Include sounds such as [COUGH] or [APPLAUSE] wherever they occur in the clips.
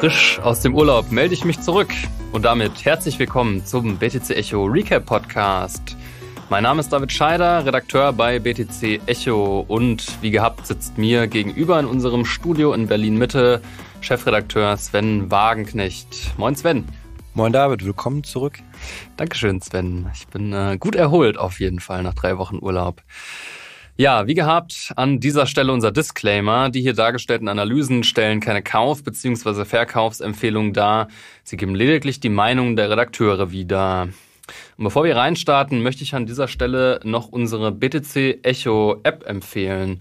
Frisch aus dem Urlaub melde ich mich zurück und damit herzlich willkommen zum BTC Echo Recap Podcast. Mein Name ist David Scheider, Redakteur bei BTC Echo und wie gehabt sitzt mir gegenüber in unserem Studio in Berlin Mitte Chefredakteur Sven Wagenknecht. Moin Sven. Moin David, willkommen zurück. Dankeschön Sven. Ich bin äh, gut erholt auf jeden Fall nach drei Wochen Urlaub. Ja, wie gehabt, an dieser Stelle unser Disclaimer. Die hier dargestellten Analysen stellen keine Kauf- bzw. Verkaufsempfehlungen dar. Sie geben lediglich die Meinungen der Redakteure wieder. Und bevor wir reinstarten, möchte ich an dieser Stelle noch unsere BTC Echo App empfehlen.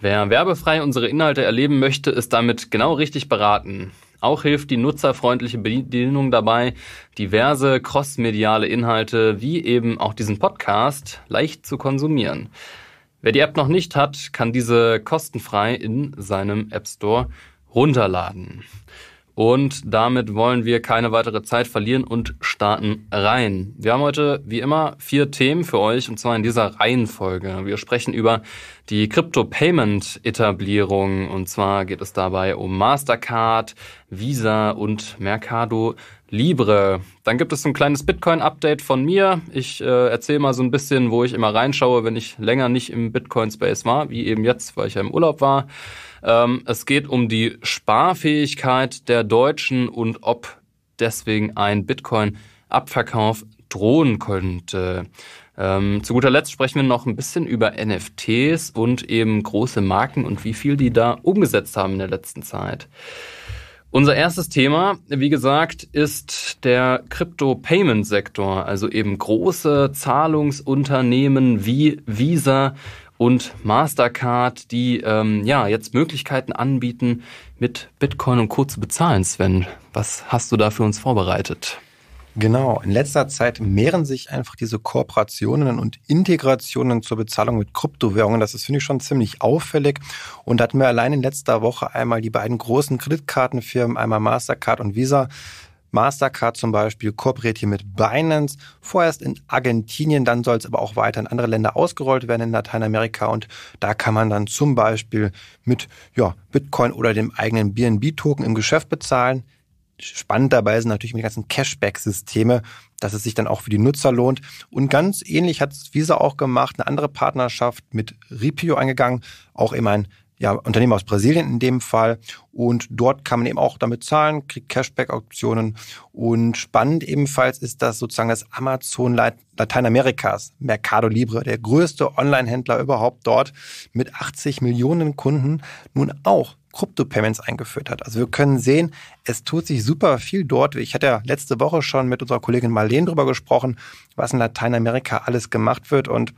Wer werbefrei unsere Inhalte erleben möchte, ist damit genau richtig beraten. Auch hilft die nutzerfreundliche Bedienung dabei, diverse crossmediale Inhalte wie eben auch diesen Podcast leicht zu konsumieren. Wer die App noch nicht hat, kann diese kostenfrei in seinem App Store runterladen. Und damit wollen wir keine weitere Zeit verlieren und starten rein. Wir haben heute, wie immer, vier Themen für euch und zwar in dieser Reihenfolge. Wir sprechen über die Crypto-Payment-Etablierung und zwar geht es dabei um Mastercard, Visa und Mercado Libre. Dann gibt es ein kleines Bitcoin-Update von mir. Ich äh, erzähle mal so ein bisschen, wo ich immer reinschaue, wenn ich länger nicht im Bitcoin-Space war, wie eben jetzt, weil ich ja im Urlaub war. Ähm, es geht um die Sparfähigkeit der Deutschen und ob deswegen ein Bitcoin-Abverkauf drohen könnte. Ähm, zu guter Letzt sprechen wir noch ein bisschen über NFTs und eben große Marken und wie viel die da umgesetzt haben in der letzten Zeit. Unser erstes Thema, wie gesagt, ist der Crypto-Payment-Sektor, also eben große Zahlungsunternehmen wie Visa, und Mastercard, die ähm, ja jetzt Möglichkeiten anbieten, mit Bitcoin und Co. zu bezahlen. Sven, was hast du da für uns vorbereitet? Genau, in letzter Zeit mehren sich einfach diese Kooperationen und Integrationen zur Bezahlung mit Kryptowährungen. Das ist, finde ich, schon ziemlich auffällig. Und da hatten wir allein in letzter Woche einmal die beiden großen Kreditkartenfirmen, einmal Mastercard und Visa, Mastercard zum Beispiel kooperiert hier mit Binance, vorerst in Argentinien, dann soll es aber auch weiter in andere Länder ausgerollt werden in Lateinamerika und da kann man dann zum Beispiel mit ja, Bitcoin oder dem eigenen BNB-Token im Geschäft bezahlen. Spannend dabei sind natürlich die ganzen Cashback-Systeme, dass es sich dann auch für die Nutzer lohnt. Und ganz ähnlich hat es Visa auch gemacht, eine andere Partnerschaft mit Ripio eingegangen, auch eben ein ja, Unternehmen aus Brasilien in dem Fall. Und dort kann man eben auch damit zahlen, kriegt Cashback-Auktionen. Und spannend ebenfalls ist das sozusagen das Amazon Lateinamerikas, Mercado Libre, der größte Online-Händler überhaupt dort mit 80 Millionen Kunden, nun auch Krypto-Payments eingeführt hat. Also wir können sehen, es tut sich super viel dort. Ich hatte ja letzte Woche schon mit unserer Kollegin Marlene drüber gesprochen, was in Lateinamerika alles gemacht wird und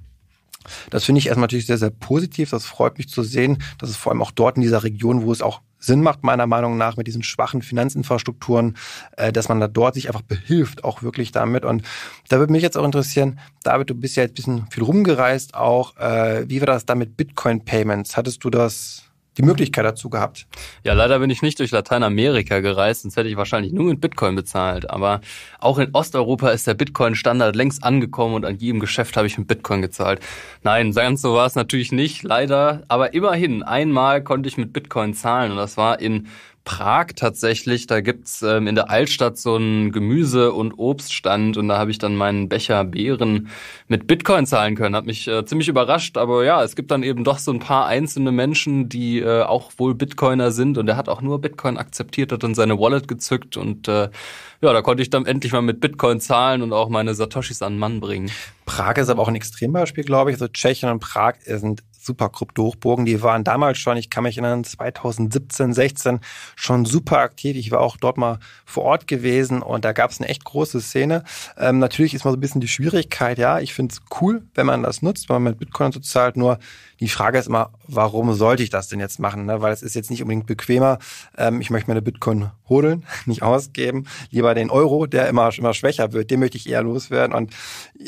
das finde ich erstmal natürlich sehr, sehr positiv. Das freut mich zu sehen, dass es vor allem auch dort in dieser Region, wo es auch Sinn macht, meiner Meinung nach, mit diesen schwachen Finanzinfrastrukturen, äh, dass man da dort sich einfach behilft, auch wirklich damit. Und da würde mich jetzt auch interessieren, David, du bist ja jetzt ein bisschen viel rumgereist auch. Äh, wie war das da mit Bitcoin-Payments? Hattest du das die Möglichkeit dazu gehabt. Ja, leider bin ich nicht durch Lateinamerika gereist, sonst hätte ich wahrscheinlich nur mit Bitcoin bezahlt. Aber auch in Osteuropa ist der Bitcoin-Standard längst angekommen und an jedem Geschäft habe ich mit Bitcoin gezahlt. Nein, ganz so war es natürlich nicht, leider. Aber immerhin, einmal konnte ich mit Bitcoin zahlen und das war in Prag tatsächlich. Da gibt's ähm, in der Altstadt so einen Gemüse- und Obststand und da habe ich dann meinen Becher Beeren mit Bitcoin zahlen können. Hat mich äh, ziemlich überrascht, aber ja, es gibt dann eben doch so ein paar einzelne Menschen, die äh, auch wohl Bitcoiner sind und der hat auch nur Bitcoin akzeptiert, hat dann seine Wallet gezückt und äh, ja, da konnte ich dann endlich mal mit Bitcoin zahlen und auch meine Satoshis an den Mann bringen. Prag ist aber auch ein Extrembeispiel, glaube ich. Also Tschechien und Prag sind Supercrypto-Hochburgen. Die waren damals schon, ich kann mich erinnern, 2017, 16 schon super aktiv. Ich war auch dort mal vor Ort gewesen und da gab es eine echt große Szene. Ähm, natürlich ist mal so ein bisschen die Schwierigkeit, ja, ich finde es cool, wenn man das nutzt, wenn man mit Bitcoin so zahlt, nur die Frage ist immer, warum sollte ich das denn jetzt machen? Ne? Weil es ist jetzt nicht unbedingt bequemer. Ähm, ich möchte meine Bitcoin hodeln, [LAUGHS] nicht ausgeben. Lieber den Euro, der immer, immer schwächer wird, den möchte ich eher loswerden. Und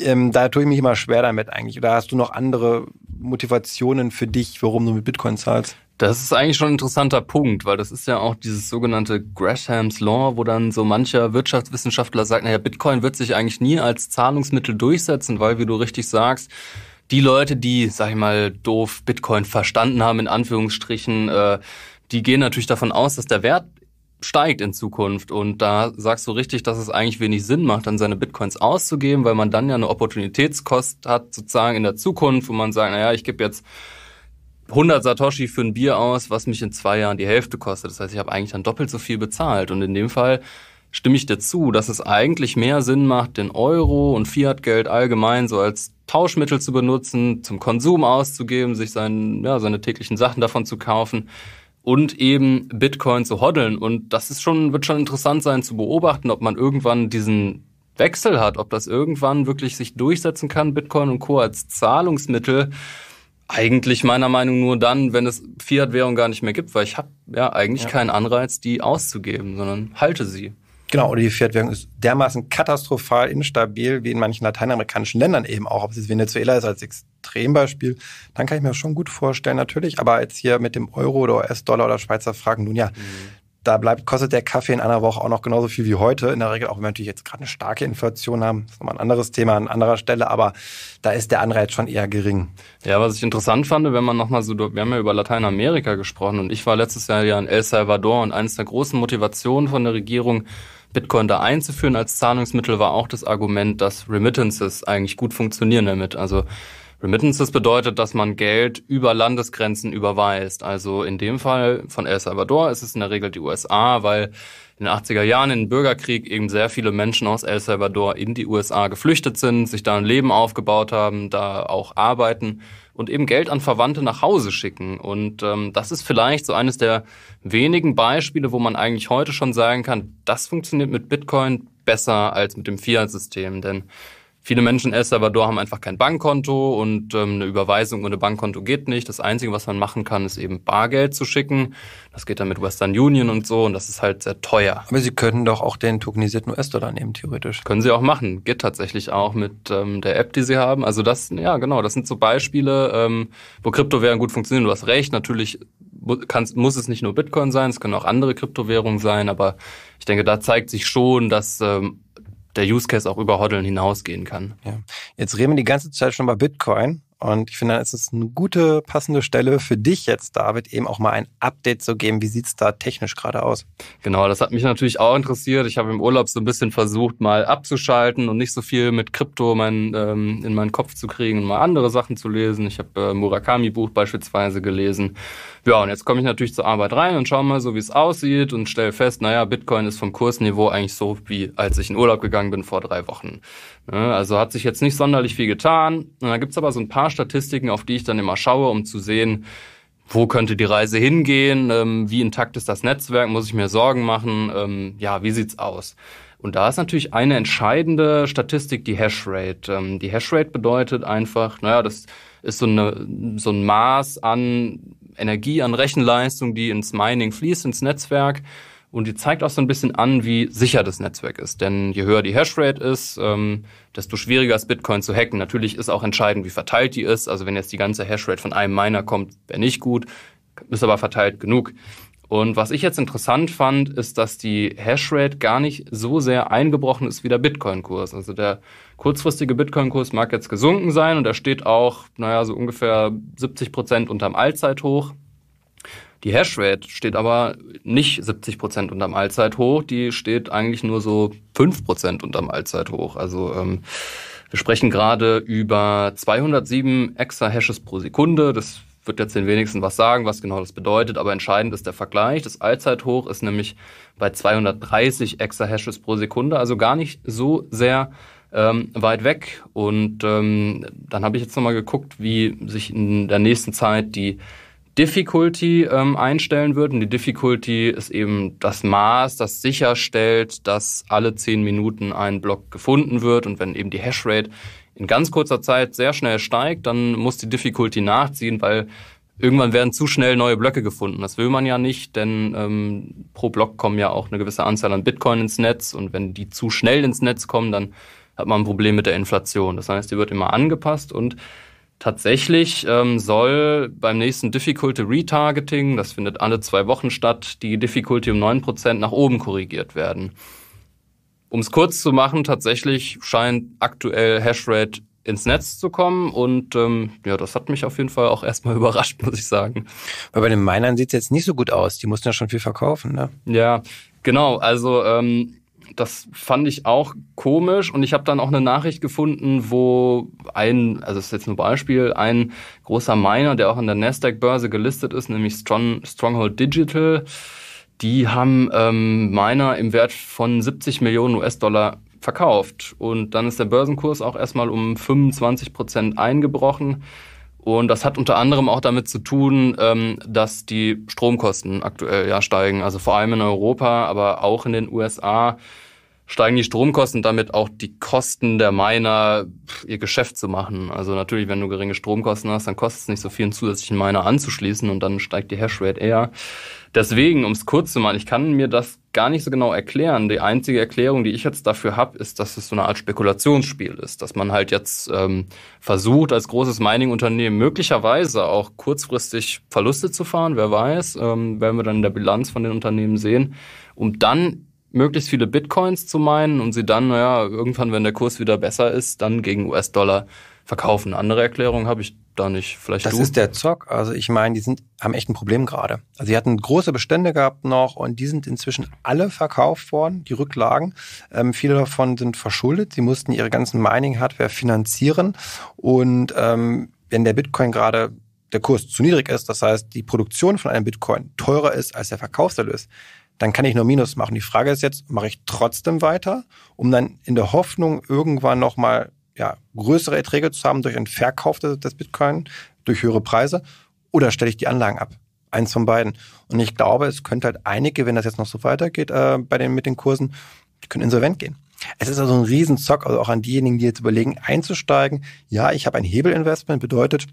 ähm, da tue ich mich immer schwer damit eigentlich. Oder hast du noch andere Motivationen für dich, warum du mit Bitcoin zahlst? Das ist eigentlich schon ein interessanter Punkt, weil das ist ja auch dieses sogenannte Greshams Law, wo dann so mancher Wirtschaftswissenschaftler sagt, naja, Bitcoin wird sich eigentlich nie als Zahlungsmittel durchsetzen, weil, wie du richtig sagst, die Leute, die, sag ich mal, doof Bitcoin verstanden haben, in Anführungsstrichen, äh, die gehen natürlich davon aus, dass der Wert steigt in Zukunft. Und da sagst du richtig, dass es eigentlich wenig Sinn macht, dann seine Bitcoins auszugeben, weil man dann ja eine Opportunitätskost hat, sozusagen in der Zukunft, wo man sagt, naja, ich gebe jetzt 100 Satoshi für ein Bier aus, was mich in zwei Jahren die Hälfte kostet. Das heißt, ich habe eigentlich dann doppelt so viel bezahlt. Und in dem Fall stimme ich dazu, dass es eigentlich mehr Sinn macht, den Euro und Fiat-Geld allgemein so als Tauschmittel zu benutzen, zum Konsum auszugeben, sich sein, ja, seine täglichen Sachen davon zu kaufen und eben Bitcoin zu hodeln. Und das ist schon, wird schon interessant sein zu beobachten, ob man irgendwann diesen Wechsel hat, ob das irgendwann wirklich sich durchsetzen kann, Bitcoin und Co. als Zahlungsmittel. Eigentlich meiner Meinung nur dann, wenn es Fiat-Währung gar nicht mehr gibt, weil ich habe ja eigentlich ja. keinen Anreiz, die auszugeben, sondern halte sie. Genau, oder die Fiat-Währung ist dermaßen katastrophal instabil, wie in manchen lateinamerikanischen Ländern eben auch. Ob es jetzt Venezuela ist als Extrembeispiel, dann kann ich mir das schon gut vorstellen, natürlich. Aber jetzt hier mit dem Euro oder US-Dollar oder Schweizer Fragen, nun ja, mhm da bleibt, kostet der Kaffee in einer Woche auch noch genauso viel wie heute. In der Regel, auch wenn wir natürlich jetzt gerade eine starke Inflation haben, das ist nochmal ein anderes Thema an anderer Stelle, aber da ist der Anreiz schon eher gering. Ja, was ich interessant fand, wenn man nochmal so, wir haben ja über Lateinamerika gesprochen und ich war letztes Jahr ja in El Salvador und eines der großen Motivationen von der Regierung, Bitcoin da einzuführen als Zahlungsmittel war auch das Argument, dass Remittances eigentlich gut funktionieren damit. Also Remittances bedeutet, dass man Geld über Landesgrenzen überweist. Also in dem Fall von El Salvador ist es in der Regel die USA, weil in den 80er Jahren in den Bürgerkrieg eben sehr viele Menschen aus El Salvador in die USA geflüchtet sind, sich da ein Leben aufgebaut haben, da auch arbeiten und eben Geld an Verwandte nach Hause schicken. Und ähm, das ist vielleicht so eines der wenigen Beispiele, wo man eigentlich heute schon sagen kann, das funktioniert mit Bitcoin besser als mit dem Fiat-System, denn Viele Menschen in El Salvador haben einfach kein Bankkonto und ähm, eine Überweisung ohne Bankkonto geht nicht. Das Einzige, was man machen kann, ist eben Bargeld zu schicken. Das geht dann mit Western Union und so und das ist halt sehr teuer. Aber Sie können doch auch den tokenisierten US-Dollar nehmen, theoretisch. Können Sie auch machen. Geht tatsächlich auch mit ähm, der App, die Sie haben. Also das, ja genau, das sind so Beispiele, ähm, wo Kryptowährungen gut funktionieren. Du hast recht, natürlich kann, muss es nicht nur Bitcoin sein, es können auch andere Kryptowährungen sein, aber ich denke, da zeigt sich schon, dass ähm, der Use Case auch über Hoddeln hinausgehen kann. Ja. Jetzt reden wir die ganze Zeit schon über Bitcoin. Und ich finde, dann ist es eine gute, passende Stelle für dich jetzt, David, eben auch mal ein Update zu geben. Wie sieht's da technisch gerade aus? Genau, das hat mich natürlich auch interessiert. Ich habe im Urlaub so ein bisschen versucht, mal abzuschalten und nicht so viel mit Krypto mein, ähm, in meinen Kopf zu kriegen und mal andere Sachen zu lesen. Ich habe äh, Murakami-Buch beispielsweise gelesen. Ja, und jetzt komme ich natürlich zur Arbeit rein und schaue mal so, wie es aussieht und stelle fest, naja, Bitcoin ist vom Kursniveau eigentlich so, wie als ich in Urlaub gegangen bin vor drei Wochen. Ne, also hat sich jetzt nicht sonderlich viel getan. Und da gibt's aber so ein paar Statistiken, auf die ich dann immer schaue, um zu sehen, wo könnte die Reise hingehen, ähm, wie intakt ist das Netzwerk, muss ich mir Sorgen machen, ähm, ja, wie sieht's aus? Und da ist natürlich eine entscheidende Statistik die Hashrate. Ähm, die Hashrate bedeutet einfach, naja, das ist so, eine, so ein Maß an Energie, an Rechenleistung, die ins Mining fließt, ins Netzwerk. Und die zeigt auch so ein bisschen an, wie sicher das Netzwerk ist. Denn je höher die Hashrate ist, ähm, desto schwieriger ist Bitcoin zu hacken. Natürlich ist auch entscheidend, wie verteilt die ist. Also wenn jetzt die ganze Hashrate von einem Miner kommt, wäre nicht gut, ist aber verteilt genug. Und was ich jetzt interessant fand, ist, dass die Hashrate gar nicht so sehr eingebrochen ist wie der Bitcoin-Kurs. Also der kurzfristige Bitcoin-Kurs mag jetzt gesunken sein und er steht auch, naja, so ungefähr 70 Prozent unterm Allzeithoch. Die Hashrate steht aber nicht 70 Prozent unterm Allzeithoch, die steht eigentlich nur so 5 Prozent unterm Allzeithoch. Also ähm, wir sprechen gerade über 207 Exahashes pro Sekunde. Das wird jetzt den wenigsten was sagen, was genau das bedeutet, aber entscheidend ist der Vergleich. Das Allzeithoch ist nämlich bei 230 Exahashes pro Sekunde, also gar nicht so sehr ähm, weit weg. Und ähm, dann habe ich jetzt nochmal geguckt, wie sich in der nächsten Zeit die Difficulty ähm, einstellen würden. Die Difficulty ist eben das Maß, das sicherstellt, dass alle zehn Minuten ein Block gefunden wird. Und wenn eben die Hashrate in ganz kurzer Zeit sehr schnell steigt, dann muss die Difficulty nachziehen, weil irgendwann werden zu schnell neue Blöcke gefunden. Das will man ja nicht, denn ähm, pro Block kommen ja auch eine gewisse Anzahl an Bitcoin ins Netz. Und wenn die zu schnell ins Netz kommen, dann hat man ein Problem mit der Inflation. Das heißt, die wird immer angepasst und Tatsächlich ähm, soll beim nächsten Difficulty Retargeting, das findet alle zwei Wochen statt, die Difficulty um 9% nach oben korrigiert werden. Um es kurz zu machen, tatsächlich scheint aktuell Hashrate ins Netz zu kommen und ähm, ja, das hat mich auf jeden Fall auch erstmal [LAUGHS] überrascht, muss ich sagen. Weil bei den Minern sieht es jetzt nicht so gut aus, die mussten ja schon viel verkaufen, ne? Ja, genau, also ähm, das fand ich auch komisch und ich habe dann auch eine Nachricht gefunden, wo ein, also das ist jetzt nur Beispiel, ein großer Miner, der auch an der Nasdaq-Börse gelistet ist, nämlich Strong, Stronghold Digital, die haben ähm, Miner im Wert von 70 Millionen US-Dollar verkauft und dann ist der Börsenkurs auch erstmal um 25 Prozent eingebrochen. Und das hat unter anderem auch damit zu tun, ähm, dass die Stromkosten aktuell ja steigen. Also vor allem in Europa, aber auch in den USA steigen die Stromkosten, damit auch die Kosten der Miner, ihr Geschäft zu machen. Also natürlich, wenn du geringe Stromkosten hast, dann kostet es nicht so viel, einen zusätzlichen Miner anzuschließen und dann steigt die Hashrate eher. Deswegen, um es kurz zu machen, ich kann mir das gar nicht so genau erklären. Die einzige Erklärung, die ich jetzt dafür habe, ist, dass es so eine Art Spekulationsspiel ist, dass man halt jetzt ähm, versucht, als großes Mining-Unternehmen möglicherweise auch kurzfristig Verluste zu fahren, wer weiß, ähm, werden wir dann in der Bilanz von den Unternehmen sehen, um dann möglichst viele Bitcoins zu meinen und sie dann, naja, irgendwann, wenn der Kurs wieder besser ist, dann gegen US-Dollar verkaufen. Andere Erklärung habe ich da nicht. Vielleicht das du? ist der Zock. Also ich meine, die sind haben echt ein Problem gerade. Also sie hatten große Bestände gehabt noch und die sind inzwischen alle verkauft worden, die Rücklagen. Ähm, viele davon sind verschuldet. Sie mussten ihre ganzen Mining-Hardware finanzieren und ähm, wenn der Bitcoin gerade der Kurs zu niedrig ist, das heißt die Produktion von einem Bitcoin teurer ist als der Verkaufserlös, dann kann ich nur Minus machen. Die Frage ist jetzt, mache ich trotzdem weiter, um dann in der Hoffnung, irgendwann nochmal ja, größere Erträge zu haben durch einen Verkauf des, des Bitcoin, durch höhere Preise, oder stelle ich die Anlagen ab? Eins von beiden. Und ich glaube, es könnte halt einige, wenn das jetzt noch so weitergeht äh, bei den, mit den Kursen, die können insolvent gehen. Es ist also ein Riesenzock, also auch an diejenigen, die jetzt überlegen, einzusteigen. Ja, ich habe ein Hebelinvestment, bedeutet,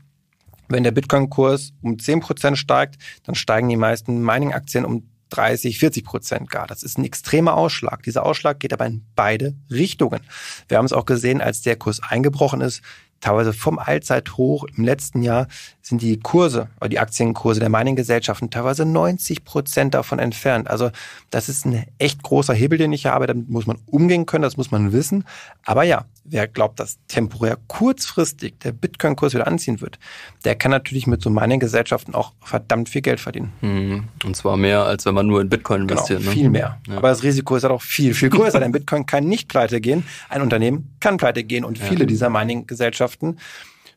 wenn der Bitcoin-Kurs um 10% steigt, dann steigen die meisten Mining-Aktien um 30, 40 Prozent gar. Das ist ein extremer Ausschlag. Dieser Ausschlag geht aber in beide Richtungen. Wir haben es auch gesehen, als der Kurs eingebrochen ist, teilweise vom Allzeithoch im letzten Jahr sind die Kurse, die Aktienkurse der Mining-Gesellschaften teilweise 90 Prozent davon entfernt. Also das ist ein echt großer Hebel, den ich habe. Damit muss man umgehen können, das muss man wissen. Aber ja, wer glaubt, dass temporär kurzfristig der Bitcoin-Kurs wieder anziehen wird, der kann natürlich mit so Mining-Gesellschaften auch verdammt viel Geld verdienen. Mhm. Und zwar mehr, als wenn man nur in Bitcoin genau, investiert. Genau, viel ne? mehr. Ja. Aber das Risiko ist halt auch viel, viel größer. [LAUGHS] denn Bitcoin kann nicht pleite gehen. Ein Unternehmen kann pleite gehen. Und viele ja. dieser Mining-Gesellschaften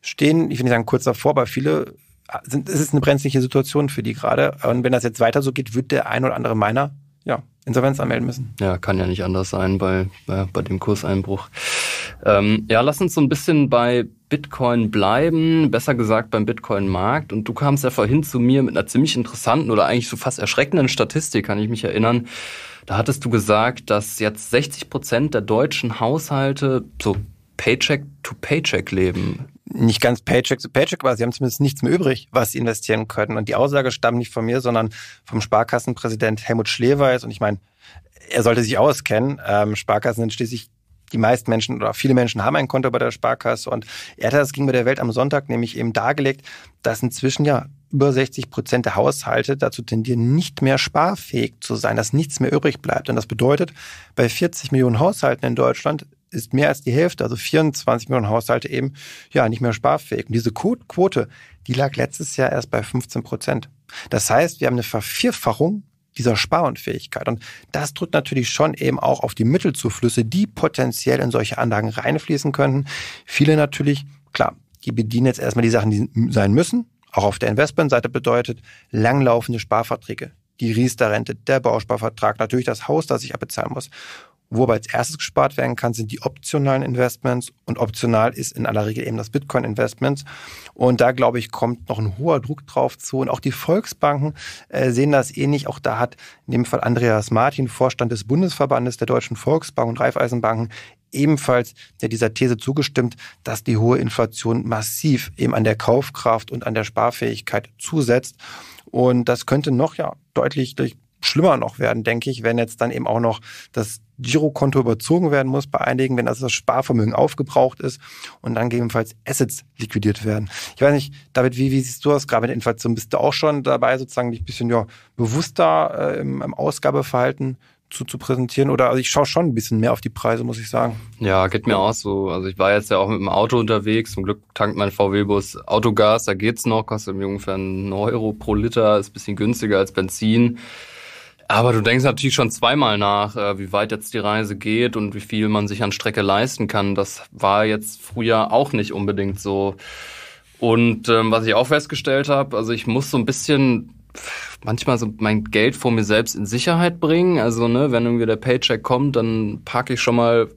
stehen, ich will nicht sagen kurz davor, aber viele äh, sind, es ist eine brenzliche Situation für die gerade. Und wenn das jetzt weiter so geht, wird der ein oder andere meiner ja, Insolvenz anmelden müssen. Ja, kann ja nicht anders sein bei, äh, bei dem Kurseinbruch. Ähm, ja, lass uns so ein bisschen bei Bitcoin bleiben, besser gesagt beim Bitcoin-Markt. Und du kamst ja vorhin zu mir mit einer ziemlich interessanten oder eigentlich so fast erschreckenden Statistik, kann ich mich erinnern. Da hattest du gesagt, dass jetzt 60 Prozent der deutschen Haushalte so Paycheck to Paycheck leben nicht ganz Paycheck zu Paycheck war. Sie haben zumindest nichts mehr übrig, was sie investieren können. Und die Aussage stammt nicht von mir, sondern vom Sparkassenpräsident Helmut Schleweis. Und ich meine, er sollte sich auskennen. Ähm, Sparkassen sind schließlich die meisten Menschen oder viele Menschen haben ein Konto bei der Sparkasse und er hat das gegenüber der Welt am Sonntag nämlich eben dargelegt, dass inzwischen ja über 60 Prozent der Haushalte dazu tendieren, nicht mehr sparfähig zu sein, dass nichts mehr übrig bleibt. Und das bedeutet, bei 40 Millionen Haushalten in Deutschland ist mehr als die Hälfte, also 24 Millionen Haushalte eben ja nicht mehr sparfähig. Und diese Quote, die lag letztes Jahr erst bei 15 Prozent. Das heißt, wir haben eine Vervierfachung dieser Sparunfähigkeit. Und das drückt natürlich schon eben auch auf die Mittelzuflüsse, die potenziell in solche Anlagen reinfließen könnten. Viele natürlich, klar, die bedienen jetzt erstmal die Sachen, die sein müssen. Auch auf der Investmentseite bedeutet langlaufende Sparverträge, die Riester-Rente, der Bausparvertrag, natürlich das Haus, das ich abbezahlen muss. Wo aber als erstes gespart werden kann, sind die optionalen Investments und optional ist in aller Regel eben das Bitcoin-Investment. Und da, glaube ich, kommt noch ein hoher Druck drauf zu. Und auch die Volksbanken äh, sehen das ähnlich. Auch da hat in dem Fall Andreas Martin, Vorstand des Bundesverbandes der Deutschen Volksbank und Raiffeisenbanken, ebenfalls ja, dieser These zugestimmt, dass die hohe Inflation massiv eben an der Kaufkraft und an der Sparfähigkeit zusetzt. Und das könnte noch ja deutlich durch schlimmer noch werden, denke ich, wenn jetzt dann eben auch noch das Girokonto überzogen werden muss bei einigen, wenn also das Sparvermögen aufgebraucht ist und dann gegebenenfalls Assets liquidiert werden. Ich weiß nicht, David, wie, wie siehst du das gerade mit Inflation? Bist du auch schon dabei, sozusagen dich ein bisschen ja, bewusster äh, im, im Ausgabeverhalten zu, zu präsentieren? Oder also ich schaue schon ein bisschen mehr auf die Preise, muss ich sagen. Ja, geht mir auch so. Also ich war jetzt ja auch mit dem Auto unterwegs. Zum Glück tankt mein VW-Bus Autogas, da geht's noch, kostet ungefähr einen Euro pro Liter, ist ein bisschen günstiger als Benzin. Aber du denkst natürlich schon zweimal nach, äh, wie weit jetzt die Reise geht und wie viel man sich an Strecke leisten kann. Das war jetzt früher auch nicht unbedingt so. Und ähm, was ich auch festgestellt habe, also ich muss so ein bisschen manchmal so mein Geld vor mir selbst in Sicherheit bringen. Also, ne, wenn irgendwie der Paycheck kommt, dann packe ich schon mal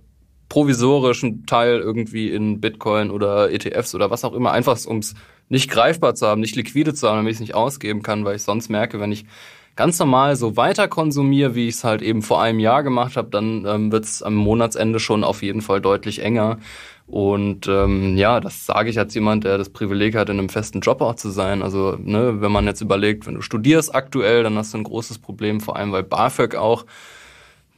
provisorisch einen Teil irgendwie in Bitcoin oder ETFs oder was auch immer, einfach um es nicht greifbar zu haben, nicht liquide zu haben, damit ich es nicht ausgeben kann, weil ich sonst merke, wenn ich ganz normal so weiter konsumiere, wie ich es halt eben vor einem Jahr gemacht habe, dann ähm, wird es am Monatsende schon auf jeden Fall deutlich enger. Und ähm, ja, das sage ich als jemand, der das Privileg hat, in einem festen Job auch zu sein. Also, ne, wenn man jetzt überlegt, wenn du studierst aktuell, dann hast du ein großes Problem, vor allem weil BAföG auch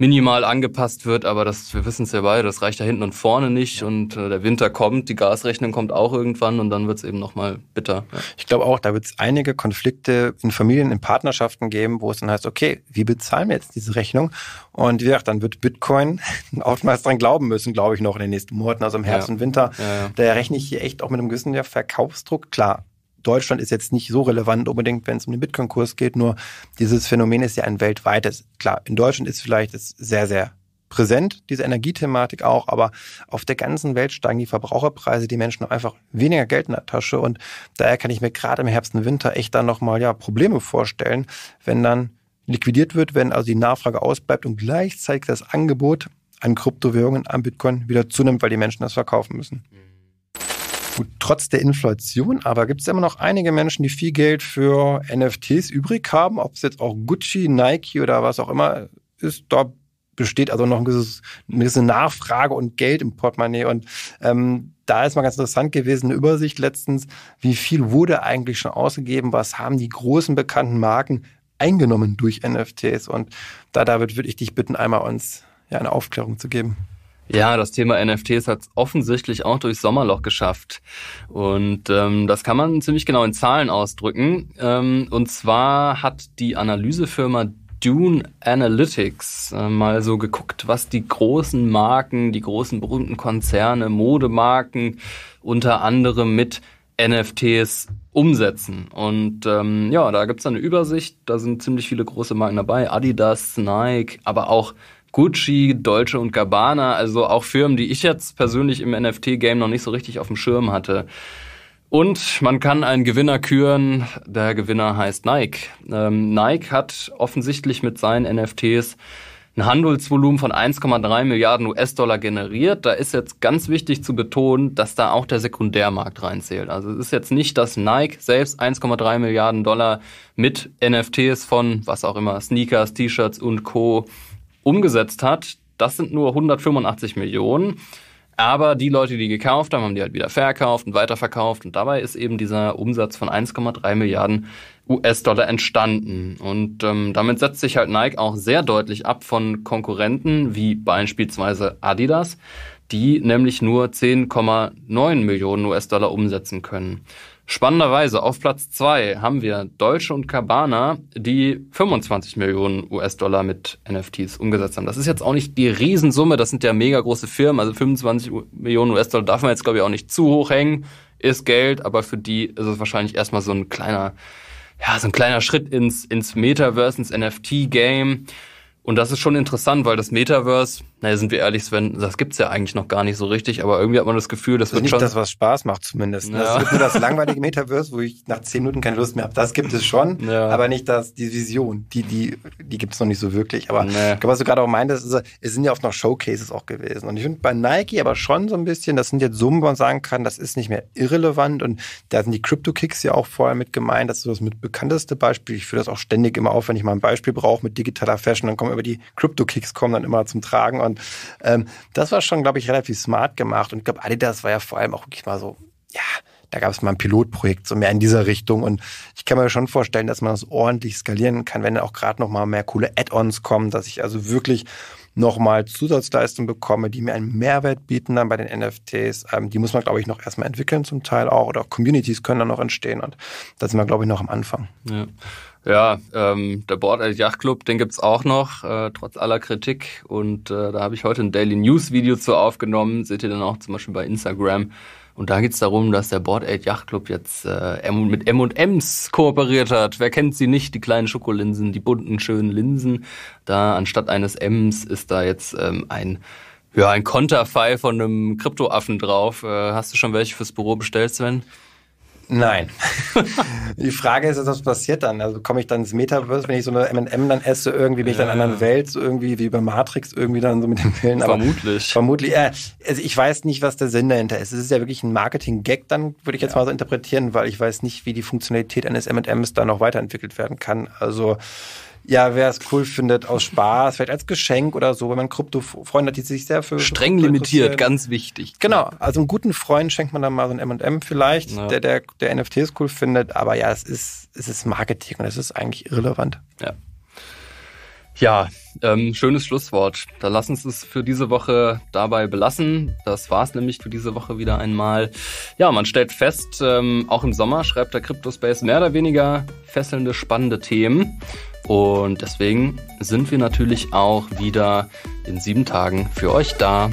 minimal angepasst wird, aber das, wir wissen es ja beide, das reicht da hinten und vorne nicht und äh, der Winter kommt, die Gasrechnung kommt auch irgendwann und dann wird es eben nochmal bitter. Ja. Ich glaube auch, da wird es einige Konflikte in Familien, in Partnerschaften geben, wo es dann heißt, okay, wie bezahlen wir jetzt diese Rechnung? Und wie gesagt, dann wird Bitcoin [LAUGHS] oftmals dran glauben müssen, glaube ich, noch in den nächsten Monaten, also im Herbst ja. und Winter. Da rechne ich hier echt auch mit einem gewissen Verkaufsdruck. Klar, Deutschland ist jetzt nicht so relevant unbedingt, wenn es um den Bitcoin-Kurs geht, nur dieses Phänomen ist ja ein weltweites. Klar, in Deutschland ist vielleicht ist sehr, sehr präsent, diese Energiethematik auch, aber auf der ganzen Welt steigen die Verbraucherpreise, die Menschen haben einfach weniger Geld in der Tasche und daher kann ich mir gerade im Herbst und Winter echt dann nochmal ja, Probleme vorstellen, wenn dann liquidiert wird, wenn also die Nachfrage ausbleibt und gleichzeitig das Angebot an Kryptowährungen, an Bitcoin wieder zunimmt, weil die Menschen das verkaufen müssen. Mhm. Gut, trotz der Inflation aber gibt es immer noch einige Menschen, die viel Geld für NFTs übrig haben, ob es jetzt auch Gucci, Nike oder was auch immer ist. Da besteht also noch ein gewisses, eine gewisse Nachfrage und Geld im Portemonnaie. Und ähm, da ist mal ganz interessant gewesen, eine Übersicht letztens, wie viel wurde eigentlich schon ausgegeben, was haben die großen bekannten Marken eingenommen durch NFTs. Und da, David, würde ich dich bitten, einmal uns ja, eine Aufklärung zu geben. Ja, das Thema NFTs hat offensichtlich auch durchs Sommerloch geschafft. Und ähm, das kann man ziemlich genau in Zahlen ausdrücken. Ähm, und zwar hat die Analysefirma Dune Analytics äh, mal so geguckt, was die großen Marken, die großen berühmten Konzerne, Modemarken unter anderem mit NFTs umsetzen. Und ähm, ja, da gibt's es eine Übersicht, da sind ziemlich viele große Marken dabei, Adidas, Nike, aber auch Gucci, Dolce und Gabbana, also auch Firmen, die ich jetzt persönlich im NFT-Game noch nicht so richtig auf dem Schirm hatte. Und man kann einen Gewinner küren. Der Gewinner heißt Nike. Ähm, Nike hat offensichtlich mit seinen NFTs ein Handelsvolumen von 1,3 Milliarden US-Dollar generiert. Da ist jetzt ganz wichtig zu betonen, dass da auch der Sekundärmarkt reinzählt. Also es ist jetzt nicht, dass Nike selbst 1,3 Milliarden Dollar mit NFTs von was auch immer, Sneakers, T-Shirts und Co umgesetzt hat, das sind nur 185 Millionen. Aber die Leute, die gekauft haben, haben die halt wieder verkauft und weiterverkauft. Und dabei ist eben dieser Umsatz von 1,3 Milliarden US-Dollar entstanden. Und ähm, damit setzt sich halt Nike auch sehr deutlich ab von Konkurrenten wie beispielsweise Adidas, die nämlich nur 10,9 Millionen US-Dollar umsetzen können. Spannenderweise auf Platz zwei haben wir Deutsche und Cabana, die 25 Millionen US-Dollar mit NFTs umgesetzt haben. Das ist jetzt auch nicht die Riesensumme, das sind ja mega große Firmen, also 25 Millionen US-Dollar darf man jetzt glaube ich auch nicht zu hoch hängen, ist Geld, aber für die ist es wahrscheinlich erstmal so ein kleiner, ja, so ein kleiner Schritt ins, ins Metaverse, ins NFT-Game. Und das ist schon interessant, weil das Metaverse naja, sind wir ehrlich, Sven, das gibt's ja eigentlich noch gar nicht so richtig, aber irgendwie hat man das Gefühl, das, das wird nicht schon... das, was Spaß macht zumindest. Ne? Ja. Das wird nur das [LAUGHS] langweilige Metaverse, wo ich nach zehn Minuten keine Lust mehr habe. Das gibt es schon, ja. aber nicht das, die Vision, die, die, die gibt's noch nicht so wirklich. Aber nee. was du gerade auch meintest, ist, es sind ja oft noch Showcases auch gewesen. Und ich finde bei Nike aber schon so ein bisschen, das sind jetzt Summen, wo man sagen kann, das ist nicht mehr irrelevant. Und da sind die Crypto-Kicks ja auch vorher mit gemeint. Das ist das mit bekannteste Beispiel. Ich führe das auch ständig immer auf, wenn ich mal ein Beispiel brauche mit digitaler Fashion, dann kommen über die Crypto-Kicks kommen dann immer zum Tragen. Und und ähm, das war schon, glaube ich, relativ smart gemacht. Und ich glaube, Adidas war ja vor allem auch wirklich mal so, ja, da gab es mal ein Pilotprojekt so mehr in dieser Richtung und ich kann mir schon vorstellen, dass man das ordentlich skalieren kann, wenn auch gerade noch mal mehr coole Add-ons kommen, dass ich also wirklich nochmal Zusatzleistungen bekomme, die mir einen Mehrwert bieten dann bei den NFTs. Ähm, die muss man glaube ich noch erstmal entwickeln zum Teil auch oder auch Communities können dann noch entstehen und da sind wir glaube ich noch am Anfang. Ja. Ja, ähm, der Board Elite Yacht Club, den gibt's auch noch, äh, trotz aller Kritik. Und äh, da habe ich heute ein Daily News Video zu aufgenommen. Seht ihr dann auch zum Beispiel bei Instagram. Und da geht's darum, dass der Board Aid Yacht Club jetzt äh, mit M&M's kooperiert hat. Wer kennt sie nicht? Die kleinen Schokolinsen, die bunten, schönen Linsen. Da anstatt eines M's ist da jetzt ähm, ein ja, ein Konterfei von einem Kryptoaffen drauf. Äh, hast du schon welche fürs Büro bestellt, Sven? Nein. [LAUGHS] die Frage ist, was passiert dann? Also komme ich dann ins Metaverse, wenn ich so eine M&M dann esse, irgendwie bin ich dann in einer anderen Welt, so irgendwie wie bei Matrix, irgendwie dann so mit dem Willen. Vermutlich. Aber, vermutlich. Äh, also ich weiß nicht, was der Sinn dahinter ist. Es ist ja wirklich ein Marketing-Gag, dann würde ich jetzt ja. mal so interpretieren, weil ich weiß nicht, wie die Funktionalität eines M&Ms da noch weiterentwickelt werden kann. Also ja, wer es cool findet, aus Spaß, vielleicht als Geschenk oder so, wenn man Krypto-Freunde hat, die sich sehr für. Streng für limitiert, ganz wichtig. Genau, also einem guten Freund schenkt man dann mal so ein MM vielleicht, ja. der, der, der NFTs cool findet, aber ja, es ist, es ist Marketing und es ist eigentlich irrelevant. Ja. Ja, ähm, schönes Schlusswort. Da lass uns es für diese Woche dabei belassen. Das war es nämlich für diese Woche wieder einmal. Ja, man stellt fest, ähm, auch im Sommer schreibt der CryptoSpace mehr oder weniger fesselnde, spannende Themen. Und deswegen sind wir natürlich auch wieder in sieben Tagen für euch da.